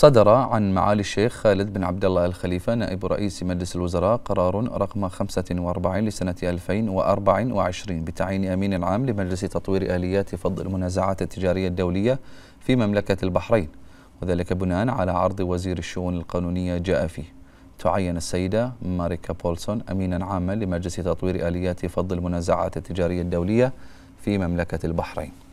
صدر عن معالي الشيخ خالد بن عبد الله الخليفة نائب رئيس مجلس الوزراء قرار رقم 45 لسنة 2024 بتعيين أمين العام لمجلس تطوير آليات فض المنازعات التجارية الدولية في مملكة البحرين وذلك بناء على عرض وزير الشؤون القانونية جاء فيه تعين السيدة ماريكا بولسون أمينا عاما لمجلس تطوير آليات فض المنازعات التجارية الدولية في مملكة البحرين